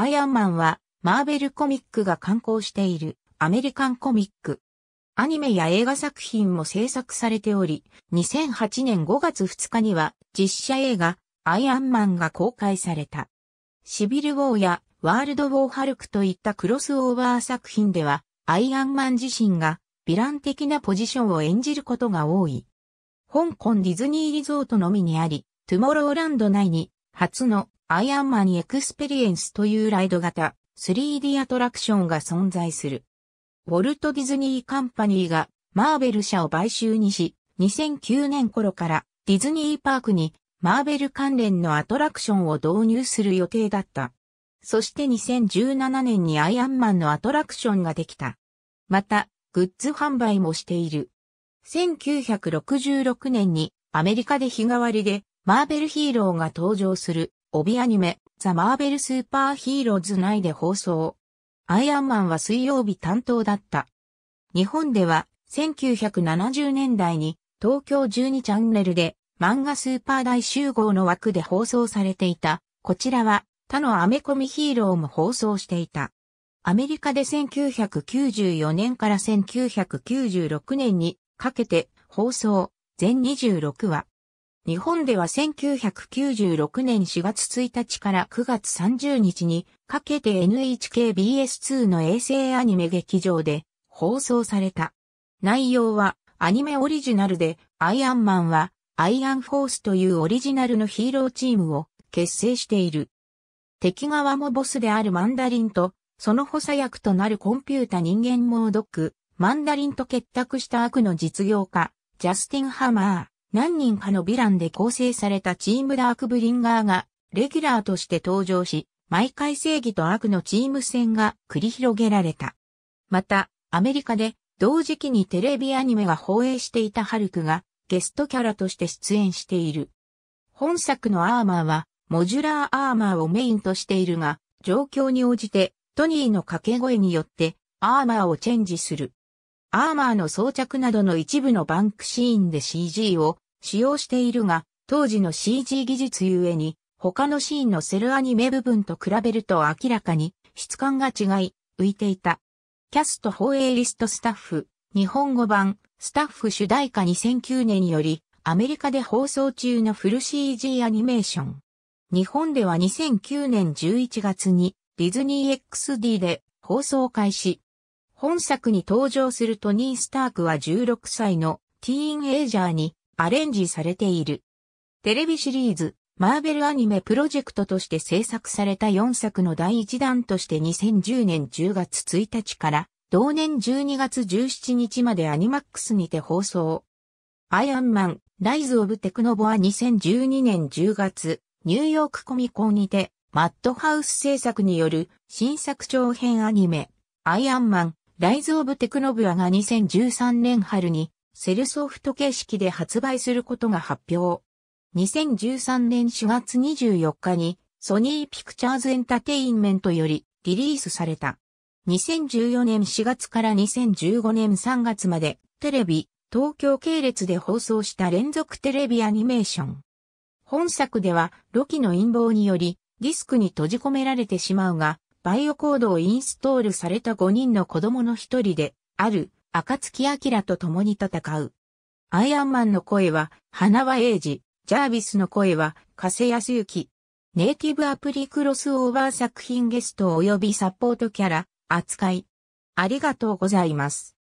アイアンマンは、マーベルコミックが刊行しているアメリカンコミック。アニメや映画作品も制作されており、2008年5月2日には実写映画アイアンマンが公開された。シビルウォーやワールドウォーハルクといったクロスオーバー作品では、アイアンマン自身がヴィラン的なポジションを演じることが多い。香港ディズニーリゾートのみにあり、トゥモローランド内に初のアイアンマンエクスペリエンスというライド型 3D アトラクションが存在する。ウォルト・ディズニー・カンパニーがマーベル社を買収にし、2009年頃からディズニーパークにマーベル関連のアトラクションを導入する予定だった。そして2017年にアイアンマンのアトラクションができた。また、グッズ販売もしている。1966年にアメリカで日替わりでマーベルヒーローが登場する帯アニメ、ザ・マーベル・スーパーヒーローズ内で放送。アイアンマンは水曜日担当だった。日本では、1970年代に、東京12チャンネルで、漫画スーパー大集合の枠で放送されていた。こちらは、他のアメコミヒーローも放送していた。アメリカで1994年から1996年にかけて放送全26話。日本では1996年4月1日から9月30日にかけて NHKBS2 の衛星アニメ劇場で放送された。内容はアニメオリジナルでアイアンマンはアイアンフォースというオリジナルのヒーローチームを結成している。敵側もボスであるマンダリンとその補佐役となるコンピュータ人間モードック、マンダリンと結託した悪の実業家、ジャスティン・ハマー。何人かのヴィランで構成されたチームダークブリンガーが、レギュラーとして登場し、毎回正義と悪のチーム戦が繰り広げられた。また、アメリカで同時期にテレビアニメが放映していたハルクがゲストキャラとして出演している。本作のアーマーはモジュラーアーマーをメインとしているが、状況に応じてトニーの掛け声によってアーマーをチェンジする。アーマーの装着などの一部のバンクシーンで CG を使用しているが、当時の CG 技術ゆえに、他のシーンのセルアニメ部分と比べると明らかに質感が違い、浮いていた。キャスト放映リストスタッフ、日本語版、スタッフ主題歌2009年より、アメリカで放送中のフル CG アニメーション。日本では2009年11月にディズニー XD で放送開始。本作に登場するトニー・スタークは16歳のティーンエイジャーにアレンジされている。テレビシリーズ、マーベルアニメプロジェクトとして制作された4作の第1弾として2010年10月1日から同年12月17日までアニマックスにて放送。アイアンマン、ライズ・オブ・テクノボア2012年10月、ニューヨークコミコンにて、マッドハウス制作による新作長編アニメ、アイアンマン、ライズ・オブ・テクノブアが2013年春にセルソフト形式で発売することが発表。2013年4月24日にソニーピクチャーズエンタテインメントよりリリースされた。2014年4月から2015年3月までテレビ、東京系列で放送した連続テレビアニメーション。本作ではロキの陰謀によりディスクに閉じ込められてしまうが、バイオコードをインストールされた5人の子供の一人である赤月明と共に戦う。アイアンマンの声は、花輪英二、ジャービスの声は、加瀬康之。ネイティブアプリクロスオーバー作品ゲスト及びサポートキャラ、扱い。ありがとうございます。